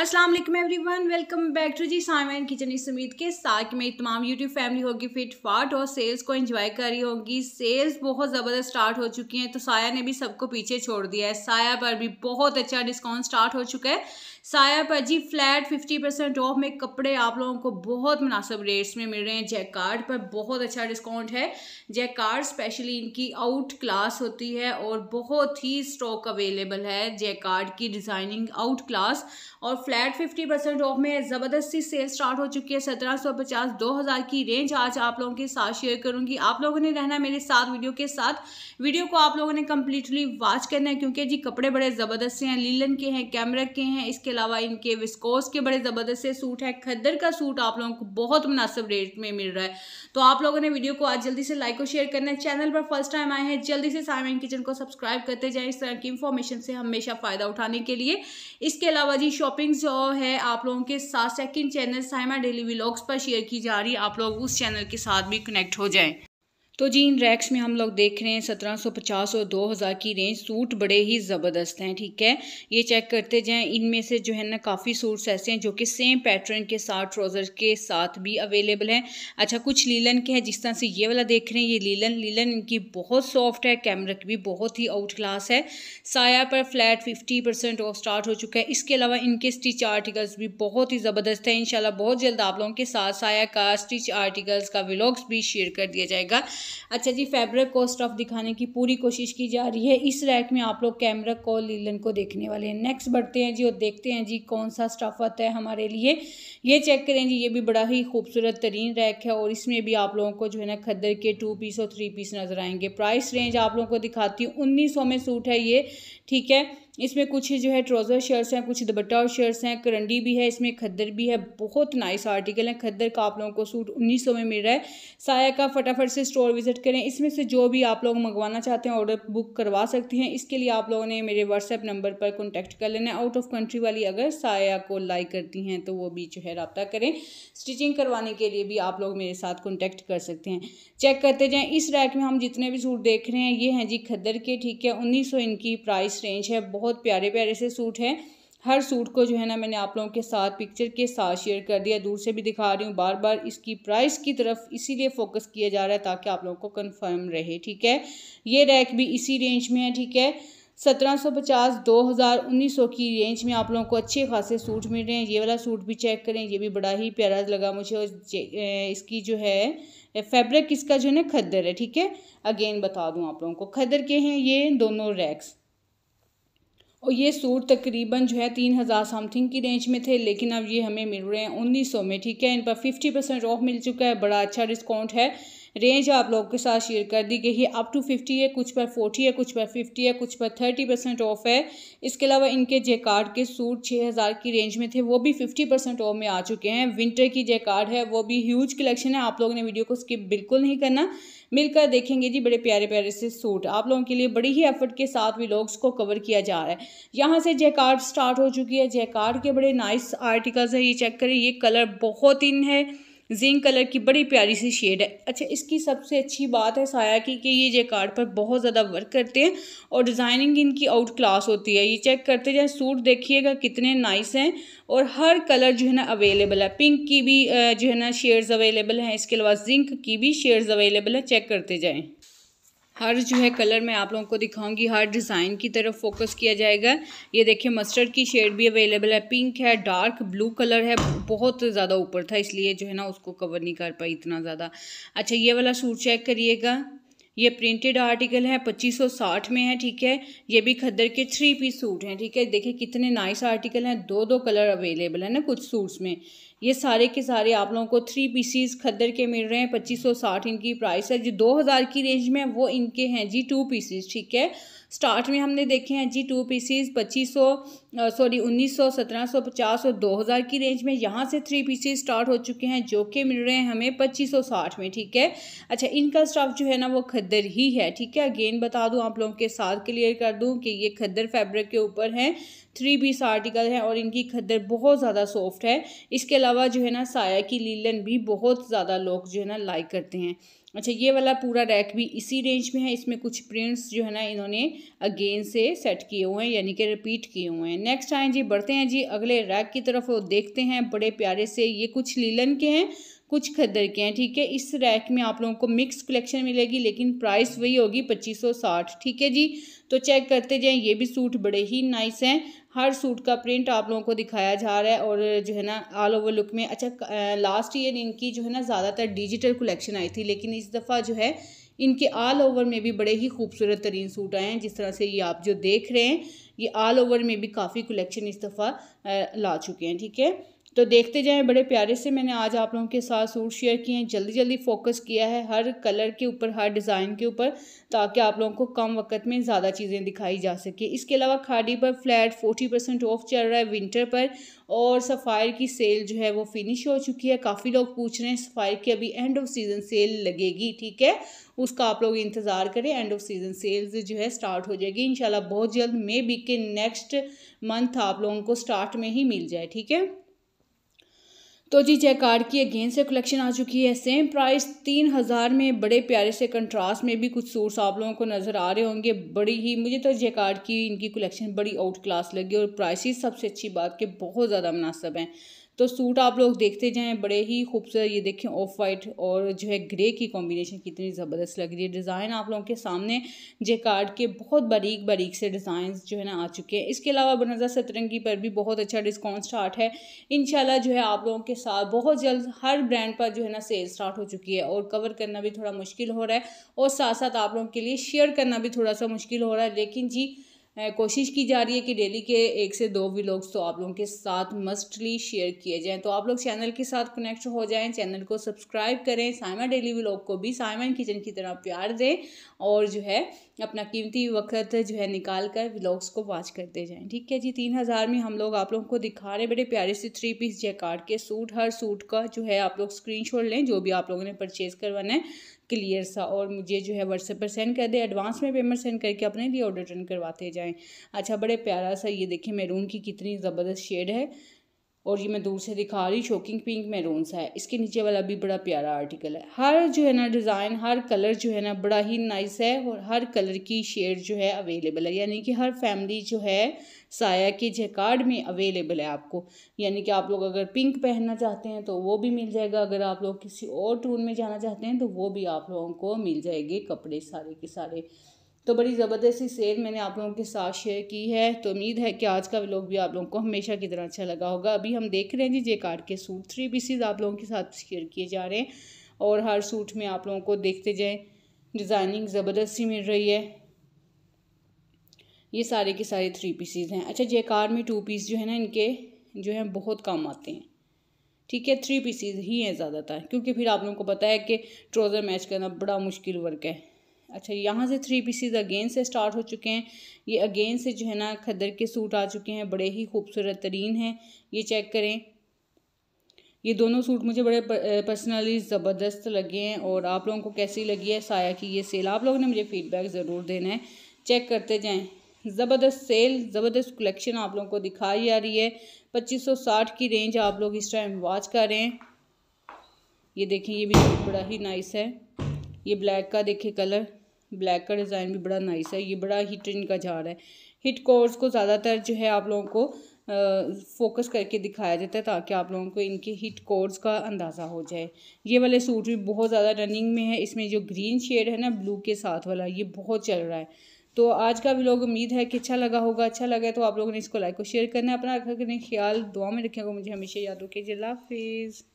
अस्सलाम वालेकुम everyone welcome back to जी साइमन किचन इस उम्मीद के साथ कि मेरी तमाम यूट्यूब फैमिली होगी फिट फाट और सेल्स को एंजॉय कर रही होगी सेल्स बहुत ज़बरदस्त स्टार्ट हो चुकी हैं तो साया ने भी सबको पीछे छोड़ दिया है साया पर भी बहुत अच्छा डिस्काउंट स्टार्ट हो चुका है साया पर जी फ्लैट फिफ्टी परसेंट ऑफ में कपड़े आप लोगों को बहुत मुनासिब रेट्स में मिल रहे हैं जय कार्ड पर बहुत अच्छा डिस्काउंट है जय कार्ड स्पेशली इनकी आउट क्लास होती है और बहुत ही स्टॉक अवेलेबल है जय कार्ड की डिज़ाइनिंग आउट क्लास और फ्लैट फिफ्टी परसेंट ऑफ में ज़बरदस्ती सेल स्टार्ट हो चुकी है सत्रह सौ पचास दो हज़ार की रेंज आज आप लोगों के साथ शेयर करूँगी आप लोगों ने रहना मेरे साथ वीडियो के साथ वीडियो को आप लोगों ने कम्प्लीटली वॉच करना है क्योंकि जी कपड़े बड़े ज़बरदस्त हैं लीलन के हैं कैमरा के हैं इसके अलावा इनके विस्कोस के बड़े ज़बरदस्त से सूट है खद्दर का सूट आप लोगों को बहुत मुनासिब रेट में मिल रहा है तो आप लोगों ने वीडियो को आज जल्दी से लाइक और शेयर करना है चैनल पर फर्स्ट टाइम आए हैं जल्दी से साइमन किचन को सब्सक्राइब करते जाएँ इस तरह की इन्फॉर्मेशन से हमेशा फ़ायदा उठाने के लिए इसके अलावा जी शॉपिंग जो है आप लोगों के साथ second channel Saima daily vlogs पर शेयर की जा रही है आप लोग उस चैनल के साथ भी कनेक्ट हो जाएँ तो जी इन रैक्स में हम लोग देख रहे हैं 1750 और 2000 की रेंज सूट बड़े ही ज़बरदस्त हैं ठीक है ये चेक करते जाएं इनमें से जो है ना काफ़ी सूट्स ऐसे हैं जो कि सेम पैटर्न के साथ ट्राउज़र के साथ भी अवेलेबल हैं अच्छा कुछ लीलन के हैं जिस तरह से ये वाला देख रहे हैं ये लीलन लीलन इनकी बहुत सॉफ्ट है कैमरक भी बहुत ही आउट क्लास है साया पर flat fifty percent off start हो चुका है इसके अलावा इनके स्टिच आर्टिकल्स भी बहुत ही ज़बरदस्त हैं इन बहुत जल्द आप लोगों के साथ साया का स्टिच आर्टिकल्स का विलॉग्स भी शेयर कर दिया जाएगा अच्छा जी फैब्रिक को ऑफ दिखाने की पूरी कोशिश की जा रही है इस रैक में आप लोग कैमरा को लीलन को देखने वाले हैं नेक्स्ट बढ़ते हैं जी और देखते हैं जी कौन सा स्टफ आता है हमारे लिए ये चेक करें जी ये भी बड़ा ही खूबसूरत तरीन रैक है और इसमें भी आप लोगों को जो है ना खद्दर के टू पीस और थ्री पीस नज़र आएंगे प्राइस रेंज आप लोगों को दिखाती हूँ उन्नीस में सूट है ये ठीक है इसमें कुछ जो है ट्रोज़र शर्ट्स हैं कुछ दुबट्टा और शर्ट्स हैं करंडी भी है इसमें खद्दर भी है बहुत नाइस आर्टिकल है खद्दर का आप लोगों को सूट उन्नीस में मिल रहा है साया का फटाफट से स्टोर विजिट करें इसमें से जो भी आप लोग मंगवाना चाहते हैं ऑर्डर बुक करवा सकते हैं इसके लिए आप लोगों ने मेरे व्हाट्सएप नंबर पर कॉन्टैक्ट कर लेना है आउट ऑफ कंट्री वाली अगर साया को लाइक करती हैं तो वो भी जो है रबता करें स्टिचिंग करवाने के लिए भी आप लोग मेरे साथ कॉन्टैक्ट कर सकते हैं चेक करते जाएँ इस रैक में हम जितने भी सूट देख रहे हैं ये हैं जी खद्दर के ठीक है उन्नीस इनकी प्राइस रेंज है बहुत बहुत प्यारे प्यारे से सूट हैं हर सूट को जो है ना मैंने आप लोगों के साथ पिक्चर के साथ शेयर कर दिया दूर से भी दिखा रही हूँ बार बार इसकी प्राइस की तरफ इसीलिए फोकस किया जा रहा है ताकि आप लोगों को कंफर्म रहे ठीक है ये रैक भी इसी रेंज में है ठीक है सत्रह सौ पचास दो हज़ार उन्नीस सौ की रेंज में आप लोगों को अच्छे खासे सूट मिल रहे हैं ये वाला सूट भी चेक करें ये भी बड़ा ही प्यारा लगा मुझे और इसकी जो है फैब्रिक इसका जो है ना खद्दर है ठीक है अगेन बता दूँ आप लोगों को खद्दर के हैं ये दोनों रैक्स और ये सूट तकरीबन जो है तीन हज़ार समथिंग की रेंज में थे लेकिन अब ये हमें मिल रहे हैं उन्नीस सौ में ठीक है इन पर फिफ्टी परसेंट ऑफ मिल चुका है बड़ा अच्छा डिस्काउंट है रेंज आप लोगों के साथ शेयर कर दी गई है अप टू फिफ्टी है कुछ पर फोर्टी है कुछ पर फिफ्टी है कुछ पर थर्टी परसेंट ऑफ है इसके अलावा इनके जेकार्ड के सूट छः हज़ार की रेंज में थे वो भी फिफ्टी परसेंट ऑफ में आ चुके हैं विंटर की जेकार्ड है वो भी ह्यूज कलेक्शन है आप लोगों ने वीडियो को स्किप बिल्कुल नहीं करना मिलकर देखेंगे जी बड़े प्यारे प्यारे से सूट आप लोगों के लिए बड़ी ही एफर्ट के साथ व्लॉग्स को कवर किया जा रहा है यहाँ से जेकार्ड स्टार्ट हो चुकी है जेकार्ड के बड़े नाइस आर्टिकल्स है ये चेक करें ये कलर बहुत इन है जिंक कलर की बड़ी प्यारी सी शेड है अच्छा इसकी सबसे अच्छी बात है साया की कि ये जेकार्ड पर बहुत ज़्यादा वर्क करते हैं और डिज़ाइनिंग इनकी आउट क्लास होती है ये चेक करते जाए सूट देखिएगा कितने नाइस हैं और हर कलर जो है ना अवेलेबल है पिंक की भी जो है ना शेड्स अवेलेबल हैं इसके अलावा जिंक की भी शेड्स अवेलेबल है चेक करते जाएँ हर जो है कलर मैं आप लोगों को दिखाऊंगी हर डिज़ाइन की तरफ फोकस किया जाएगा ये देखिए मस्टर्ड की शेड भी अवेलेबल है पिंक है डार्क ब्लू कलर है बहुत ज़्यादा ऊपर था इसलिए जो है ना उसको कवर नहीं कर पाई इतना ज़्यादा अच्छा ये वाला सूट चेक करिएगा ये प्रिंटेड आर्टिकल है 2560 में है ठीक है ये भी खद्दर के थ्री पीस सूट हैं ठीक है देखिए कितने नाइस आर्टिकल हैं दो दो कलर अवेलेबल है ना कुछ सूट्स में ये सारे के सारे आप लोगों को थ्री पीसीस खद्दर के मिल रहे हैं 2560 इनकी प्राइस है जो 2000 की रेंज में है वो इनके हैं जी टू पीसीस ठीक है स्टार्ट में हमने देखे हैं जी टू पीसीज पच्चीस सौ सॉरी उन्नीस सौ सत्रह सौ पचास और दो हज़ार की रेंज में यहाँ से थ्री पीसीज स्टार्ट हो चुके हैं जो कि मिल रहे हैं हमें पच्चीस सौ साठ में ठीक है अच्छा इनका स्टॉक जो है ना वो खद्दर ही है ठीक है अगेन बता दूँ आप लोगों के साथ क्लियर कर दूँ कि ये खद्दर फैब्रिक के ऊपर हैं थ्री पीस आर्टिकल है और इनकी खद्दर बहुत ज़्यादा सॉफ्ट है इसके अलावा जो है ना साया की लीलन भी बहुत ज़्यादा लोग जो है ना लाइक करते हैं अच्छा ये वाला पूरा रैक भी इसी रेंज में है इसमें कुछ प्रिंट्स जो है ना इन्होंने अगेन से सेट किए हुए हैं यानी कि रिपीट किए हुए हैं नेक्स्ट आए जी बढ़ते हैं जी अगले रैक की तरफ देखते हैं बड़े प्यारे से ये कुछ लीलन के हैं कुछ खदर के हैं ठीक है इस रैक में आप लोगों को मिक्स कलेक्शन मिलेगी लेकिन प्राइस वही होगी पच्चीस सौ साठ ठीक है जी तो चेक करते जाएं ये भी सूट बड़े ही नाइस हैं हर सूट का प्रिंट आप लोगों को दिखाया जा रहा है और जो है ना ऑल ओवर लुक में अच्छा लास्ट ईयर इनकी जो है ना ज़्यादातर डिजिटल कलेक्शन आई थी लेकिन इस दफ़ा जो है इनके ऑल ओवर में भी बड़े ही खूबसूरत तरीन सूट आए हैं जिस तरह से ये आप जो देख रहे हैं ये ऑल ओवर में भी काफ़ी कलेक्शन इस दफ़ा ला चुके हैं ठीक है तो देखते जाए बड़े प्यारे से मैंने आज आप लोगों के साथ सूट शेयर किए हैं जल्दी जल्दी फोकस किया है हर कलर के ऊपर हर डिज़ाइन के ऊपर ताकि आप लोगों को कम वक्त में ज़्यादा चीज़ें दिखाई जा सके इसके अलावा खाड़ी पर फ्लैट फोर्टी परसेंट ऑफ चल रहा है विंटर पर और सफ़ायर की सेल जो है वो फिनिश हो चुकी है काफ़ी लोग पूछ रहे हैं सफ़ायर की अभी एंड ऑफ सीज़न सेल लगेगी ठीक है उसका आप लोग इंतज़ार करें एंड ऑफ सीज़न सेल्स जो है स्टार्ट हो जाएगी इंशाल्लाह बहुत जल्द मे बी के नेक्स्ट मंथ आप लोगों को स्टार्ट में ही मिल जाए ठीक है तो जी जयकार की अगेन से कलेक्शन आ चुकी है सेम प्राइस तीन हज़ार में बड़े प्यारे से कंट्रास्ट में भी कुछ सूट्स आप लोगों को नज़र आ रहे होंगे बड़ी ही मुझे तो जयकार की इनकी कलेक्शन बड़ी आउट क्लास लगी और प्राइस सबसे अच्छी बात कि बहुत ज़्यादा मुनासब हैं तो सूट आप लोग देखते जाएँ बड़े ही खूबसूरत ये देखें ऑफ वाइट और जो है ग्रे की कॉम्बिनेशन कितनी ज़बरदस्त लग रही है डिज़ाइन आप लोगों के सामने कार्ड के बहुत बारीक बारीक से डिज़ाइन जो है ना आ चुके हैं इसके अलावा बनजा सतरंगी पर भी बहुत अच्छा डिस्काउंट स्टार्ट है इन जो है आप लोगों के साथ बहुत जल्द हर ब्रांड पर जो है ना सेल स्टार्ट हो चुकी है और कवर करना भी थोड़ा मुश्किल हो रहा है और साथ साथ आप लोगों के लिए शेयर करना भी थोड़ा सा मुश्किल हो रहा है लेकिन जी कोशिश की जा रही है कि डेली के एक से दो व्लॉग्स तो आप लोगों के साथ मस्टली शेयर किए जाएँ तो आप लोग चैनल के साथ कनेक्ट हो जाएँ चैनल को सब्सक्राइब करें साइमा डेली व्लॉग को भी साइमा किचन की तरह प्यार दें और जो है अपना कीमती वक्त जो है निकाल कर व्लॉग्स को वॉच करते जाएँ ठीक है जी तीन हज़ार में हम लोग आप लोगों को दिखा रहे बड़े प्यारे से थ्री पीस जैकार्ड के सूट हर सूट का जो है आप लोग शॉट लें जो भी आप लोगों ने परचेज़ करवाना है क्लियर सा और मुझे जो है व्हाट्सएप पर सेंड कर दें एडवांस में पेमेंट सेंड करके अपने लिए ऑर्डर रिटर्न करवाते जाएँ जाए अच्छा बड़े प्यारा सा ये देखिए मैरून की कितनी ज़बरदस्त शेड है और ये मैं दूर से दिखा रही शॉकिंग पिंक मेरून सा है इसके नीचे वाला भी बड़ा प्यारा आर्टिकल है हर जो है ना डिज़ाइन हर कलर जो है ना बड़ा ही नाइस है और हर कलर की शेड जो है अवेलेबल है यानी कि हर फैमिली जो है साया के जैकार्ड में अवेलेबल है आपको यानी कि आप लोग अगर पिंक पहनना चाहते हैं तो वो भी मिल जाएगा अगर आप लोग किसी और टूर में जाना चाहते हैं तो वो भी आप लोगों को मिल जाएगी कपड़े सारे के सारे तो बड़ी ज़बरदस्ती सेल मैंने आप लोगों के साथ शेयर की है तो उम्मीद है कि आज का लोग भी आप लोगों को हमेशा की तरह अच्छा लगा होगा अभी हम देख रहे हैं जी जे कार्ड के सूट थ्री पीसीज आप लोगों के साथ शेयर किए जा रहे हैं और हर सूट में आप लोगों को देखते जाएँ डिज़ाइनिंग ज़बरदस्ती मिल रही है ये सारे के सारे थ्री पीसीज हैं अच्छा जे कार्ड में टू पीस जो है ना इनके जो है बहुत कम आते हैं ठीक है थ्री पीसीज ही हैं ज़्यादातर क्योंकि फिर आप लोगों को पता है कि ट्रोज़र मैच करना बड़ा मुश्किल वर्क है अच्छा यहाँ से थ्री पीसीज अगेन से स्टार्ट हो चुके हैं ये अगेन से जो है ना खदर के सूट आ चुके हैं बड़े ही खूबसूरत तरीन हैं ये चेक करें ये दोनों सूट मुझे बड़े पर्सनली ज़बरदस्त लगे हैं और आप लोगों को कैसी लगी है साया की ये सेल आप लोगों ने मुझे फ़ीडबैक ज़रूर देना है चेक करते जाएँ ज़बरदस्त सेल ज़बरदस्त कलेक्शन आप लोगों को दिखाई जा रही है पच्चीस सौ साठ की रेंज आप लोग इस टाइम वॉच कर रहे हैं ये देखें ये भी बड़ा ही नाइस है ये ब्लैक का देखिए कलर ब्लैक का डिज़ाइन भी बड़ा नाइस है ये बड़ा हिट इनका जा रहा है हिट कोर्स को ज़्यादातर जो है आप लोगों को फोकस करके दिखाया जाता है ताकि आप लोगों को इनके हिट कोर्स का अंदाज़ा हो जाए ये वाले सूट भी बहुत ज़्यादा रनिंग में है इसमें जो ग्रीन शेड है ना ब्लू के साथ वाला ये बहुत चल रहा है तो आज का भी लोग उम्मीद है कि अच्छा लगा होगा अच्छा लगा है तो आप लोगों ने इसको लाइक और शेयर करना है अपना रखा करें ख्याल दुआ में रखेगा मुझे हमेशा याद रखें जिला हाफिज़